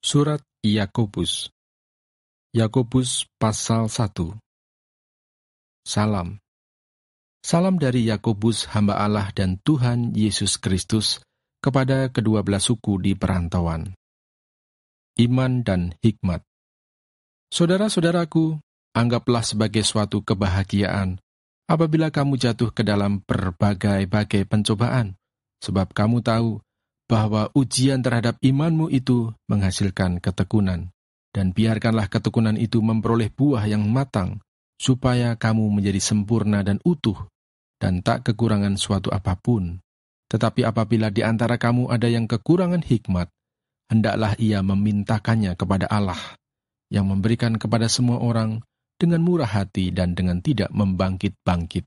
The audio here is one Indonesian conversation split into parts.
Surat Yakobus Yakobus pasal 1 Salam Salam dari Yakobus hamba Allah dan Tuhan Yesus Kristus kepada kedua belas suku di perantauan. Iman dan hikmat. Saudara-saudaraku, anggaplah sebagai suatu kebahagiaan apabila kamu jatuh ke dalam berbagai-bagai pencobaan, sebab kamu tahu bahwa ujian terhadap imanmu itu menghasilkan ketekunan. Dan biarkanlah ketekunan itu memperoleh buah yang matang, supaya kamu menjadi sempurna dan utuh, dan tak kekurangan suatu apapun. Tetapi apabila di antara kamu ada yang kekurangan hikmat, hendaklah ia memintakannya kepada Allah, yang memberikan kepada semua orang dengan murah hati dan dengan tidak membangkit-bangkit.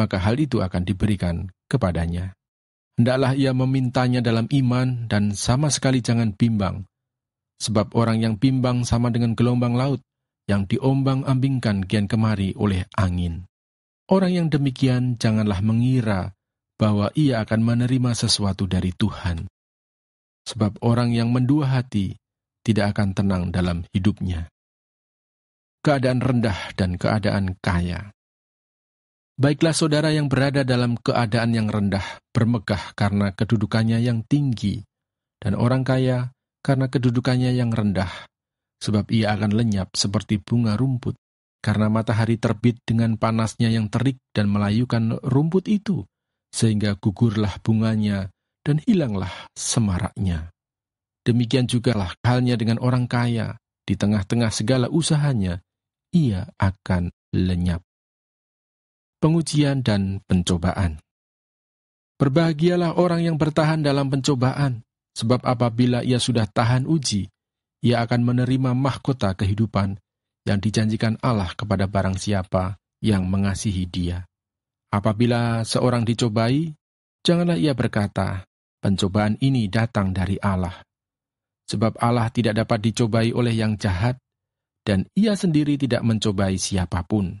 Maka hal itu akan diberikan kepadanya hendaklah ia memintanya dalam iman dan sama sekali jangan bimbang. Sebab orang yang bimbang sama dengan gelombang laut yang diombang-ambingkan kian kemari oleh angin. Orang yang demikian janganlah mengira bahwa ia akan menerima sesuatu dari Tuhan. Sebab orang yang mendua hati tidak akan tenang dalam hidupnya. Keadaan rendah dan keadaan kaya. Baiklah saudara yang berada dalam keadaan yang rendah, bermegah karena kedudukannya yang tinggi, dan orang kaya karena kedudukannya yang rendah, sebab ia akan lenyap seperti bunga rumput, karena matahari terbit dengan panasnya yang terik dan melayukan rumput itu, sehingga gugurlah bunganya dan hilanglah semaraknya. Demikian jugalah halnya dengan orang kaya, di tengah-tengah segala usahanya, ia akan lenyap pengujian dan pencobaan. Berbahagialah orang yang bertahan dalam pencobaan, sebab apabila ia sudah tahan uji, ia akan menerima mahkota kehidupan yang dijanjikan Allah kepada barang siapa yang mengasihi dia. Apabila seorang dicobai, janganlah ia berkata, pencobaan ini datang dari Allah. Sebab Allah tidak dapat dicobai oleh yang jahat, dan ia sendiri tidak mencobai siapapun.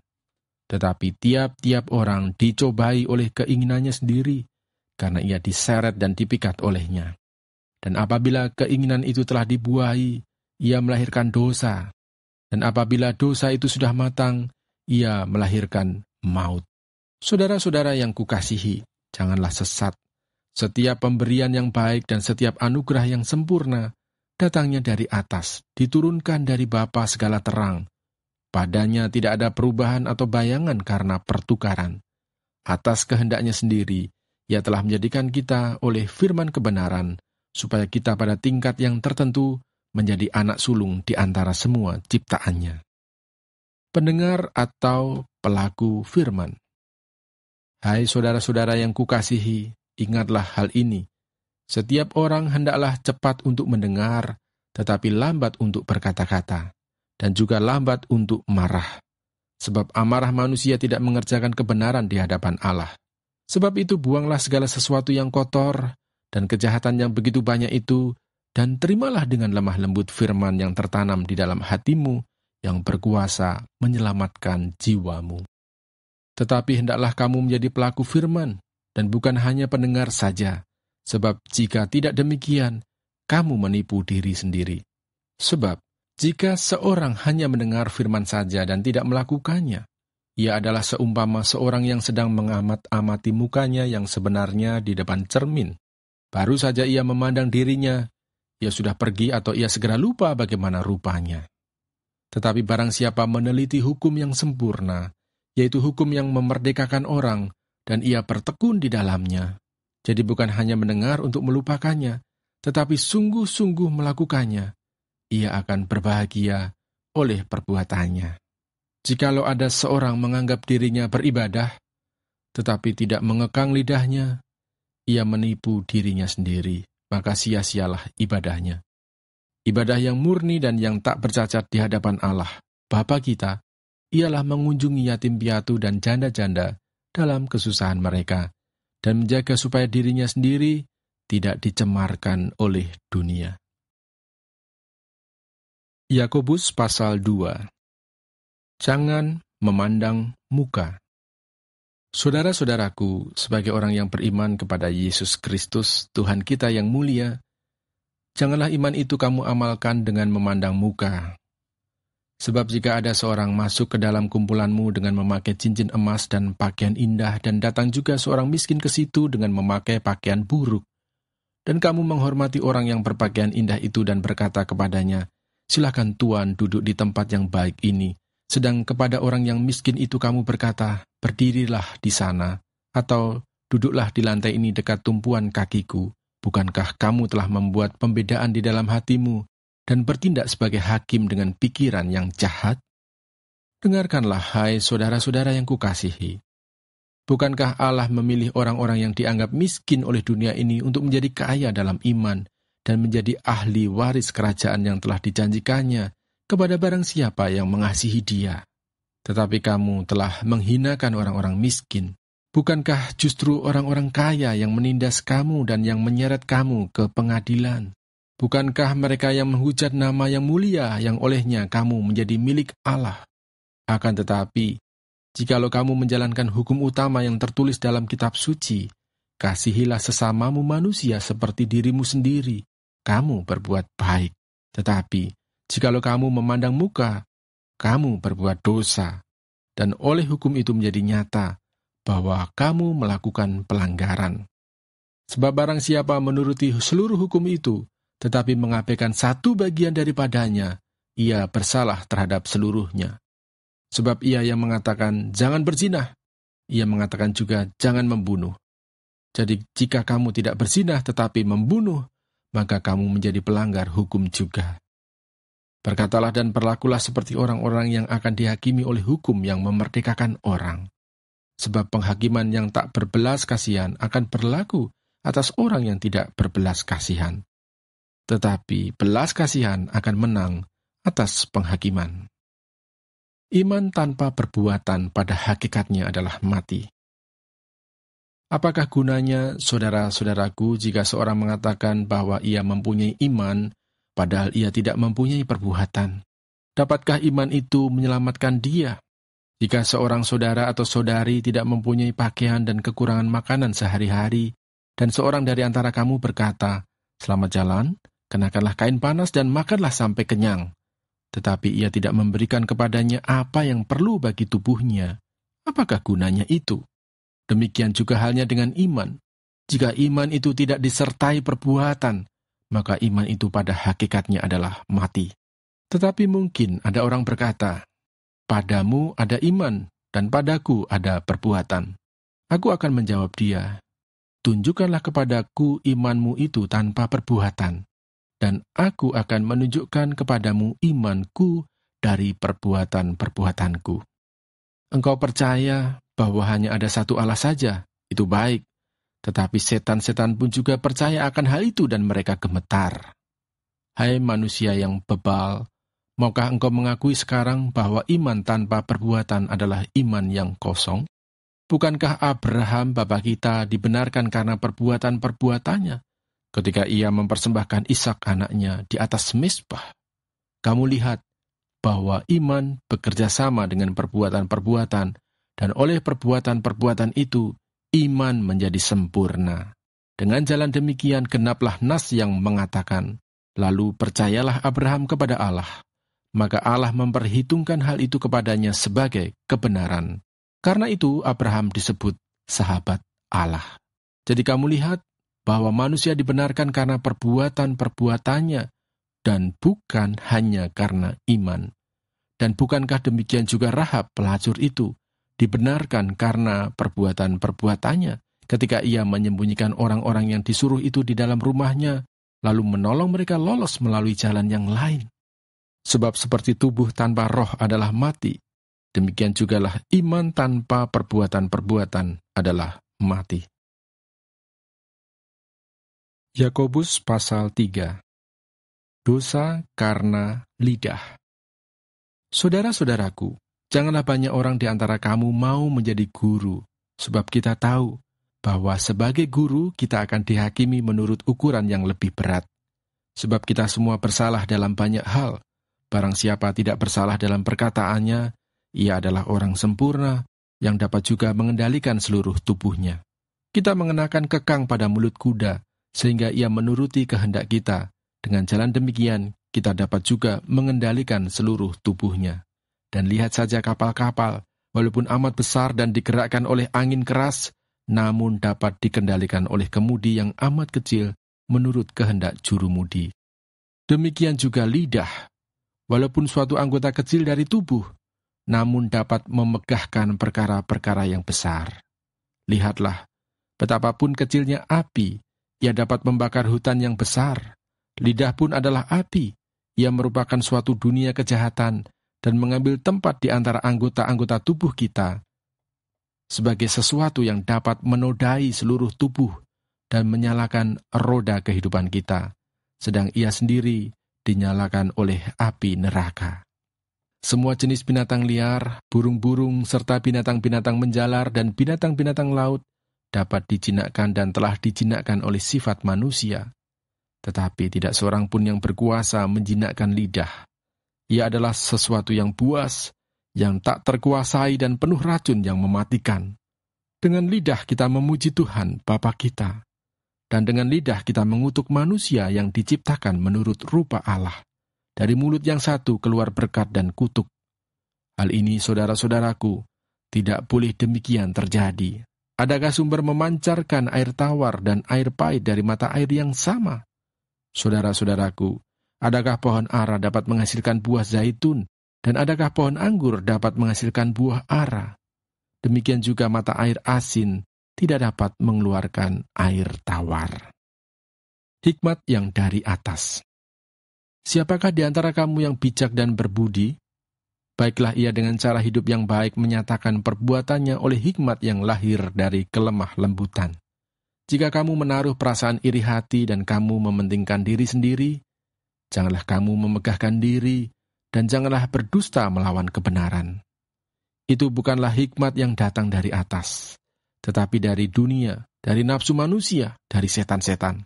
Tetapi tiap-tiap orang dicobai oleh keinginannya sendiri, karena ia diseret dan dipikat olehnya. Dan apabila keinginan itu telah dibuahi, ia melahirkan dosa. Dan apabila dosa itu sudah matang, ia melahirkan maut. Saudara-saudara yang kukasihi, janganlah sesat. Setiap pemberian yang baik dan setiap anugerah yang sempurna datangnya dari atas, diturunkan dari Bapa segala terang, Padanya tidak ada perubahan atau bayangan karena pertukaran. Atas kehendaknya sendiri, ia telah menjadikan kita oleh firman kebenaran, supaya kita pada tingkat yang tertentu menjadi anak sulung di antara semua ciptaannya. Pendengar atau pelaku firman. Hai saudara-saudara yang kukasihi, ingatlah hal ini. Setiap orang hendaklah cepat untuk mendengar, tetapi lambat untuk berkata-kata dan juga lambat untuk marah. Sebab amarah manusia tidak mengerjakan kebenaran di hadapan Allah. Sebab itu buanglah segala sesuatu yang kotor dan kejahatan yang begitu banyak itu, dan terimalah dengan lemah lembut firman yang tertanam di dalam hatimu yang berkuasa menyelamatkan jiwamu. Tetapi hendaklah kamu menjadi pelaku firman dan bukan hanya pendengar saja, sebab jika tidak demikian, kamu menipu diri sendiri. Sebab jika seorang hanya mendengar firman saja dan tidak melakukannya, ia adalah seumpama seorang yang sedang mengamat-amati mukanya yang sebenarnya di depan cermin. Baru saja ia memandang dirinya, ia sudah pergi atau ia segera lupa bagaimana rupanya. Tetapi barang siapa meneliti hukum yang sempurna, yaitu hukum yang memerdekakan orang, dan ia bertekun di dalamnya, jadi bukan hanya mendengar untuk melupakannya, tetapi sungguh-sungguh melakukannya, ia akan berbahagia oleh perbuatannya. Jikalau ada seorang menganggap dirinya beribadah, tetapi tidak mengekang lidahnya, ia menipu dirinya sendiri, maka sia-sialah ibadahnya. Ibadah yang murni dan yang tak bercacat di hadapan Allah, Bapa kita, ialah mengunjungi yatim piatu dan janda-janda dalam kesusahan mereka, dan menjaga supaya dirinya sendiri tidak dicemarkan oleh dunia. Yakobus pasal 2 Jangan memandang muka. Saudara-saudaraku, sebagai orang yang beriman kepada Yesus Kristus, Tuhan kita yang mulia, janganlah iman itu kamu amalkan dengan memandang muka. Sebab jika ada seorang masuk ke dalam kumpulanmu dengan memakai cincin emas dan pakaian indah dan datang juga seorang miskin ke situ dengan memakai pakaian buruk, dan kamu menghormati orang yang berpakaian indah itu dan berkata kepadanya, Silakan Tuan duduk di tempat yang baik ini. Sedang kepada orang yang miskin itu kamu berkata, berdirilah di sana, atau duduklah di lantai ini dekat tumpuan kakiku. Bukankah kamu telah membuat pembedaan di dalam hatimu dan bertindak sebagai hakim dengan pikiran yang jahat? Dengarkanlah, hai saudara-saudara yang kukasihi. Bukankah Allah memilih orang-orang yang dianggap miskin oleh dunia ini untuk menjadi kaya dalam iman dan menjadi ahli waris kerajaan yang telah dijanjikannya kepada barang siapa yang mengasihi dia. Tetapi kamu telah menghinakan orang-orang miskin. Bukankah justru orang-orang kaya yang menindas kamu dan yang menyeret kamu ke pengadilan? Bukankah mereka yang menghujat nama yang mulia yang olehnya kamu menjadi milik Allah? Akan tetapi, jikalau kamu menjalankan hukum utama yang tertulis dalam kitab suci, kasihilah sesamamu manusia seperti dirimu sendiri kamu berbuat baik. Tetapi, jikalau kamu memandang muka, kamu berbuat dosa. Dan oleh hukum itu menjadi nyata bahwa kamu melakukan pelanggaran. Sebab barang siapa menuruti seluruh hukum itu, tetapi mengabaikan satu bagian daripadanya, ia bersalah terhadap seluruhnya. Sebab ia yang mengatakan, jangan berzinah. Ia mengatakan juga, jangan membunuh. Jadi jika kamu tidak berzinah tetapi membunuh, maka kamu menjadi pelanggar hukum juga. Berkatalah dan berlakulah seperti orang-orang yang akan dihakimi oleh hukum yang memerdekakan orang. Sebab penghakiman yang tak berbelas kasihan akan berlaku atas orang yang tidak berbelas kasihan. Tetapi belas kasihan akan menang atas penghakiman. Iman tanpa perbuatan pada hakikatnya adalah mati. Apakah gunanya, saudara-saudaraku, jika seorang mengatakan bahwa ia mempunyai iman, padahal ia tidak mempunyai perbuatan? Dapatkah iman itu menyelamatkan dia? Jika seorang saudara atau saudari tidak mempunyai pakaian dan kekurangan makanan sehari-hari, dan seorang dari antara kamu berkata, Selamat jalan, kenakanlah kain panas dan makanlah sampai kenyang. Tetapi ia tidak memberikan kepadanya apa yang perlu bagi tubuhnya. Apakah gunanya itu? Demikian juga halnya dengan iman. Jika iman itu tidak disertai perbuatan, maka iman itu pada hakikatnya adalah mati. Tetapi mungkin ada orang berkata, "Padamu ada iman, dan padaku ada perbuatan." Aku akan menjawab dia, "Tunjukkanlah kepadaku imanmu itu tanpa perbuatan, dan aku akan menunjukkan kepadamu imanku dari perbuatan-perbuatanku." Engkau percaya bahwa hanya ada satu Allah saja, itu baik. Tetapi setan-setan pun juga percaya akan hal itu dan mereka gemetar. Hai manusia yang bebal, maukah engkau mengakui sekarang bahwa iman tanpa perbuatan adalah iman yang kosong? Bukankah Abraham bapa kita dibenarkan karena perbuatan-perbuatannya ketika ia mempersembahkan Ishak anaknya di atas mesbah? Kamu lihat bahwa iman bekerja sama dengan perbuatan-perbuatan dan oleh perbuatan-perbuatan itu iman menjadi sempurna. Dengan jalan demikian genaplah nas yang mengatakan, lalu percayalah Abraham kepada Allah. Maka Allah memperhitungkan hal itu kepadanya sebagai kebenaran. Karena itu Abraham disebut sahabat Allah. Jadi kamu lihat bahwa manusia dibenarkan karena perbuatan-perbuatannya dan bukan hanya karena iman. Dan bukankah demikian juga Rahab pelacur itu dibenarkan karena perbuatan-perbuatannya. Ketika ia menyembunyikan orang-orang yang disuruh itu di dalam rumahnya, lalu menolong mereka lolos melalui jalan yang lain. Sebab seperti tubuh tanpa roh adalah mati, demikian jugalah iman tanpa perbuatan-perbuatan adalah mati. Yakobus pasal 3 Dosa karena lidah Saudara-saudaraku, Janganlah banyak orang di antara kamu mau menjadi guru, sebab kita tahu bahwa sebagai guru kita akan dihakimi menurut ukuran yang lebih berat. Sebab kita semua bersalah dalam banyak hal. Barang siapa tidak bersalah dalam perkataannya, ia adalah orang sempurna yang dapat juga mengendalikan seluruh tubuhnya. Kita mengenakan kekang pada mulut kuda, sehingga ia menuruti kehendak kita. Dengan jalan demikian, kita dapat juga mengendalikan seluruh tubuhnya. Dan lihat saja kapal-kapal, walaupun amat besar dan digerakkan oleh angin keras, namun dapat dikendalikan oleh kemudi yang amat kecil menurut kehendak juru mudi. Demikian juga lidah, walaupun suatu anggota kecil dari tubuh, namun dapat memegahkan perkara-perkara yang besar. Lihatlah, betapapun kecilnya api, ia dapat membakar hutan yang besar. Lidah pun adalah api, ia merupakan suatu dunia kejahatan dan mengambil tempat di antara anggota-anggota tubuh kita sebagai sesuatu yang dapat menodai seluruh tubuh dan menyalakan roda kehidupan kita, sedang ia sendiri dinyalakan oleh api neraka. Semua jenis binatang liar, burung-burung, serta binatang-binatang menjalar dan binatang-binatang laut dapat dijinakkan dan telah dijinakkan oleh sifat manusia. Tetapi tidak seorang pun yang berkuasa menjinakkan lidah, ia adalah sesuatu yang buas, yang tak terkuasai dan penuh racun yang mematikan. Dengan lidah kita memuji Tuhan, Bapa kita. Dan dengan lidah kita mengutuk manusia yang diciptakan menurut rupa Allah. Dari mulut yang satu keluar berkat dan kutuk. Hal ini, saudara-saudaraku, tidak boleh demikian terjadi. Adakah sumber memancarkan air tawar dan air pahit dari mata air yang sama? Saudara-saudaraku, Adakah pohon ara dapat menghasilkan buah zaitun? Dan adakah pohon anggur dapat menghasilkan buah ara? Demikian juga mata air asin tidak dapat mengeluarkan air tawar. Hikmat yang dari atas. Siapakah di antara kamu yang bijak dan berbudi? Baiklah ia dengan cara hidup yang baik menyatakan perbuatannya oleh hikmat yang lahir dari kelemah lembutan. Jika kamu menaruh perasaan iri hati dan kamu mementingkan diri sendiri, Janganlah kamu memegahkan diri, dan janganlah berdusta melawan kebenaran. Itu bukanlah hikmat yang datang dari atas, tetapi dari dunia, dari nafsu manusia, dari setan-setan.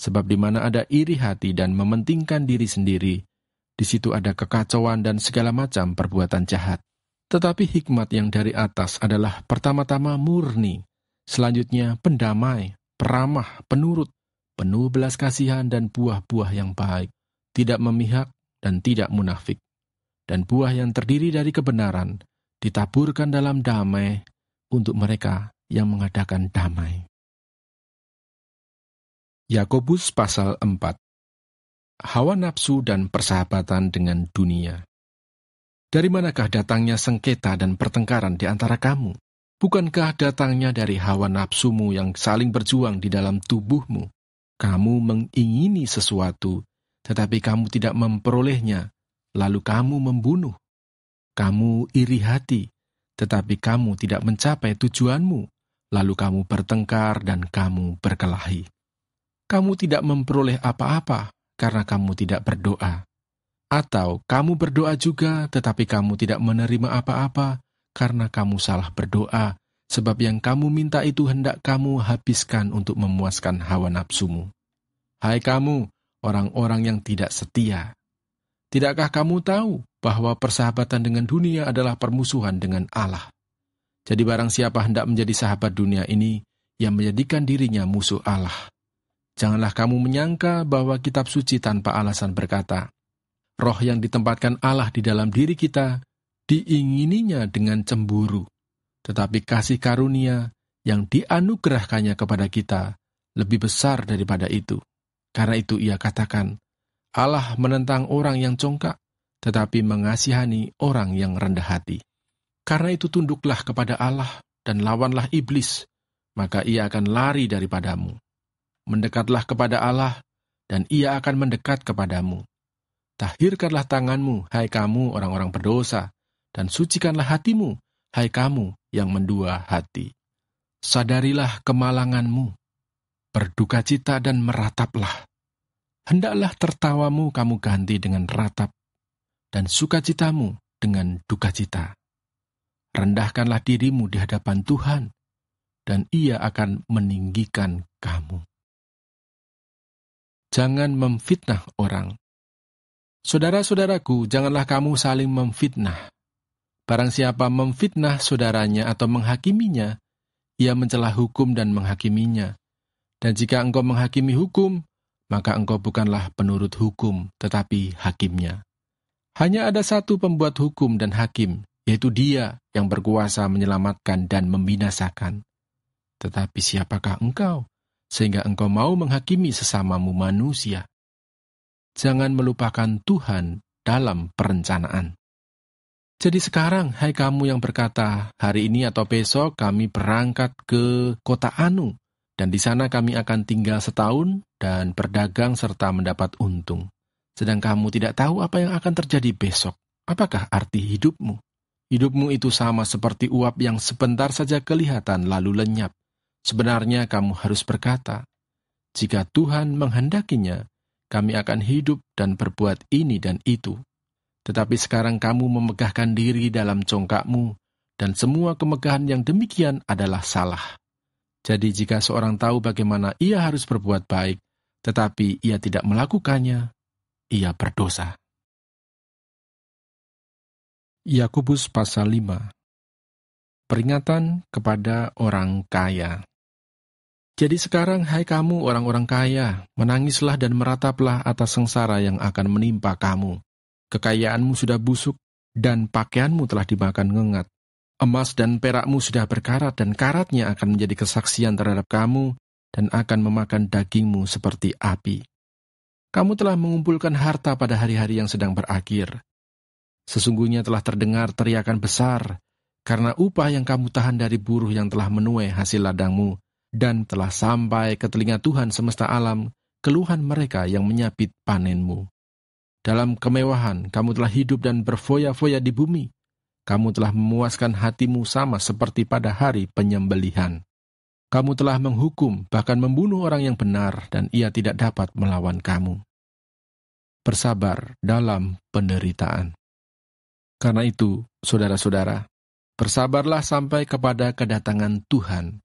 Sebab di mana ada iri hati dan mementingkan diri sendiri, di situ ada kekacauan dan segala macam perbuatan jahat. Tetapi hikmat yang dari atas adalah pertama-tama murni, selanjutnya pendamai, peramah, penurut, penuh belas kasihan dan buah-buah yang baik, tidak memihak dan tidak munafik. Dan buah yang terdiri dari kebenaran ditaburkan dalam damai untuk mereka yang mengadakan damai. Yakobus pasal 4 Hawa nafsu dan persahabatan dengan dunia. Dari manakah datangnya sengketa dan pertengkaran di antara kamu? Bukankah datangnya dari hawa nafsumu yang saling berjuang di dalam tubuhmu? kamu mengingini sesuatu, tetapi kamu tidak memperolehnya, lalu kamu membunuh. Kamu iri hati, tetapi kamu tidak mencapai tujuanmu, lalu kamu bertengkar dan kamu berkelahi. Kamu tidak memperoleh apa-apa karena kamu tidak berdoa. Atau kamu berdoa juga, tetapi kamu tidak menerima apa-apa karena kamu salah berdoa sebab yang kamu minta itu hendak kamu habiskan untuk memuaskan hawa nafsumu. Hai kamu, orang-orang yang tidak setia. Tidakkah kamu tahu bahwa persahabatan dengan dunia adalah permusuhan dengan Allah? Jadi barang siapa hendak menjadi sahabat dunia ini, yang menjadikan dirinya musuh Allah. Janganlah kamu menyangka bahwa kitab suci tanpa alasan berkata, roh yang ditempatkan Allah di dalam diri kita, diingininya dengan cemburu tetapi kasih karunia yang dianugerahkannya kepada kita lebih besar daripada itu. Karena itu ia katakan, Allah menentang orang yang congkak, tetapi mengasihani orang yang rendah hati. Karena itu tunduklah kepada Allah dan lawanlah iblis, maka ia akan lari daripadamu. Mendekatlah kepada Allah, dan ia akan mendekat kepadamu. Tahirkanlah tanganmu, hai kamu orang-orang berdosa, dan sucikanlah hatimu, Hai kamu yang mendua hati, sadarilah kemalanganmu, berduka cita dan merataplah. Hendaklah tertawamu kamu ganti dengan ratap, dan sukacitamu dengan duka cita. Rendahkanlah dirimu di hadapan Tuhan, dan ia akan meninggikan kamu. Jangan memfitnah orang. Saudara-saudaraku, janganlah kamu saling memfitnah Barang siapa memfitnah saudaranya atau menghakiminya, ia mencela hukum dan menghakiminya. Dan jika engkau menghakimi hukum, maka engkau bukanlah penurut hukum, tetapi hakimnya. Hanya ada satu pembuat hukum dan hakim, yaitu dia yang berkuasa menyelamatkan dan membinasakan. Tetapi siapakah engkau, sehingga engkau mau menghakimi sesamamu manusia? Jangan melupakan Tuhan dalam perencanaan. Jadi sekarang, hai kamu yang berkata, hari ini atau besok kami berangkat ke kota Anu, dan di sana kami akan tinggal setahun dan berdagang serta mendapat untung. Sedang kamu tidak tahu apa yang akan terjadi besok. Apakah arti hidupmu? Hidupmu itu sama seperti uap yang sebentar saja kelihatan lalu lenyap. Sebenarnya kamu harus berkata, jika Tuhan menghendakinya, kami akan hidup dan berbuat ini dan itu. Tetapi sekarang kamu memegahkan diri dalam congkakmu, dan semua kemegahan yang demikian adalah salah. Jadi jika seorang tahu bagaimana ia harus berbuat baik, tetapi ia tidak melakukannya, ia berdosa. Yakobus pasal 5 Peringatan kepada orang kaya Jadi sekarang, hai kamu orang-orang kaya, menangislah dan merataplah atas sengsara yang akan menimpa kamu. Kekayaanmu sudah busuk, dan pakaianmu telah dimakan ngengat. Emas dan perakmu sudah berkarat, dan karatnya akan menjadi kesaksian terhadap kamu, dan akan memakan dagingmu seperti api. Kamu telah mengumpulkan harta pada hari-hari yang sedang berakhir. Sesungguhnya telah terdengar teriakan besar, karena upah yang kamu tahan dari buruh yang telah menuai hasil ladangmu, dan telah sampai ke telinga Tuhan semesta alam, keluhan mereka yang menyapit panenmu dalam kemewahan, kamu telah hidup dan berfoya-foya di bumi. Kamu telah memuaskan hatimu sama seperti pada hari penyembelihan. Kamu telah menghukum, bahkan membunuh orang yang benar, dan ia tidak dapat melawan kamu. Bersabar dalam penderitaan. Karena itu, saudara-saudara, bersabarlah sampai kepada kedatangan Tuhan.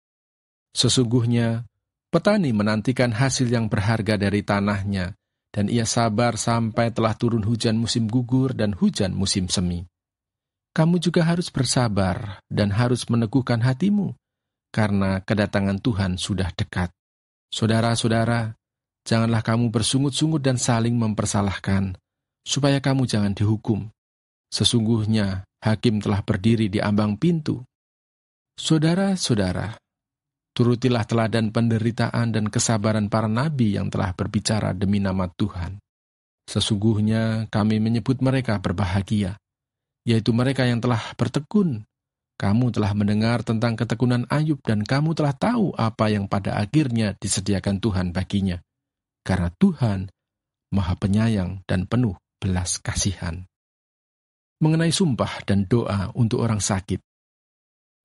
Sesungguhnya, petani menantikan hasil yang berharga dari tanahnya, dan ia sabar sampai telah turun hujan musim gugur dan hujan musim semi. Kamu juga harus bersabar dan harus meneguhkan hatimu, karena kedatangan Tuhan sudah dekat. Saudara-saudara, janganlah kamu bersungut-sungut dan saling mempersalahkan, supaya kamu jangan dihukum. Sesungguhnya, hakim telah berdiri di ambang pintu. Saudara-saudara, Turutilah teladan penderitaan dan kesabaran para nabi yang telah berbicara demi nama Tuhan. Sesungguhnya kami menyebut mereka berbahagia, yaitu mereka yang telah bertekun. Kamu telah mendengar tentang ketekunan Ayub dan kamu telah tahu apa yang pada akhirnya disediakan Tuhan baginya. Karena Tuhan maha penyayang dan penuh belas kasihan. Mengenai sumpah dan doa untuk orang sakit.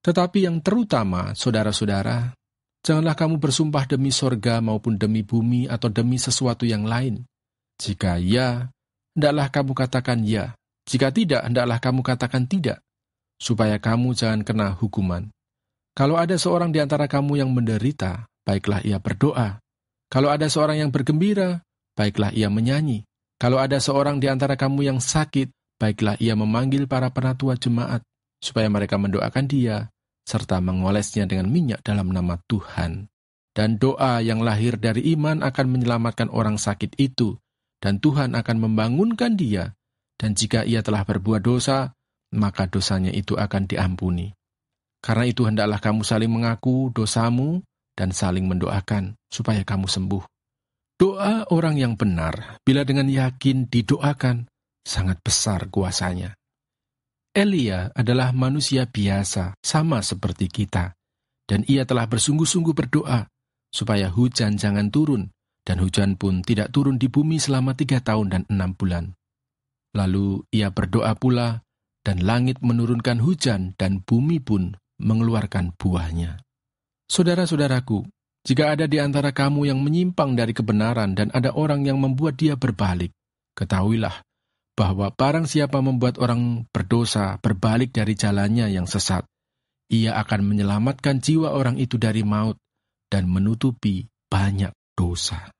Tetapi yang terutama, saudara-saudara, Janganlah kamu bersumpah demi sorga maupun demi bumi atau demi sesuatu yang lain. Jika ya, hendaklah kamu katakan ya. Jika tidak, hendaklah kamu katakan tidak. Supaya kamu jangan kena hukuman. Kalau ada seorang di antara kamu yang menderita, baiklah ia berdoa. Kalau ada seorang yang bergembira, baiklah ia menyanyi. Kalau ada seorang di antara kamu yang sakit, baiklah ia memanggil para penatua jemaat, supaya mereka mendoakan dia serta mengolesnya dengan minyak dalam nama Tuhan. Dan doa yang lahir dari iman akan menyelamatkan orang sakit itu, dan Tuhan akan membangunkan dia. Dan jika ia telah berbuat dosa, maka dosanya itu akan diampuni. Karena itu hendaklah kamu saling mengaku dosamu dan saling mendoakan supaya kamu sembuh. Doa orang yang benar, bila dengan yakin didoakan, sangat besar kuasanya. Elia adalah manusia biasa, sama seperti kita. Dan ia telah bersungguh-sungguh berdoa supaya hujan jangan turun, dan hujan pun tidak turun di bumi selama tiga tahun dan enam bulan. Lalu ia berdoa pula, dan langit menurunkan hujan, dan bumi pun mengeluarkan buahnya. Saudara-saudaraku, jika ada di antara kamu yang menyimpang dari kebenaran dan ada orang yang membuat dia berbalik, ketahuilah bahwa barang siapa membuat orang berdosa berbalik dari jalannya yang sesat, ia akan menyelamatkan jiwa orang itu dari maut dan menutupi banyak dosa.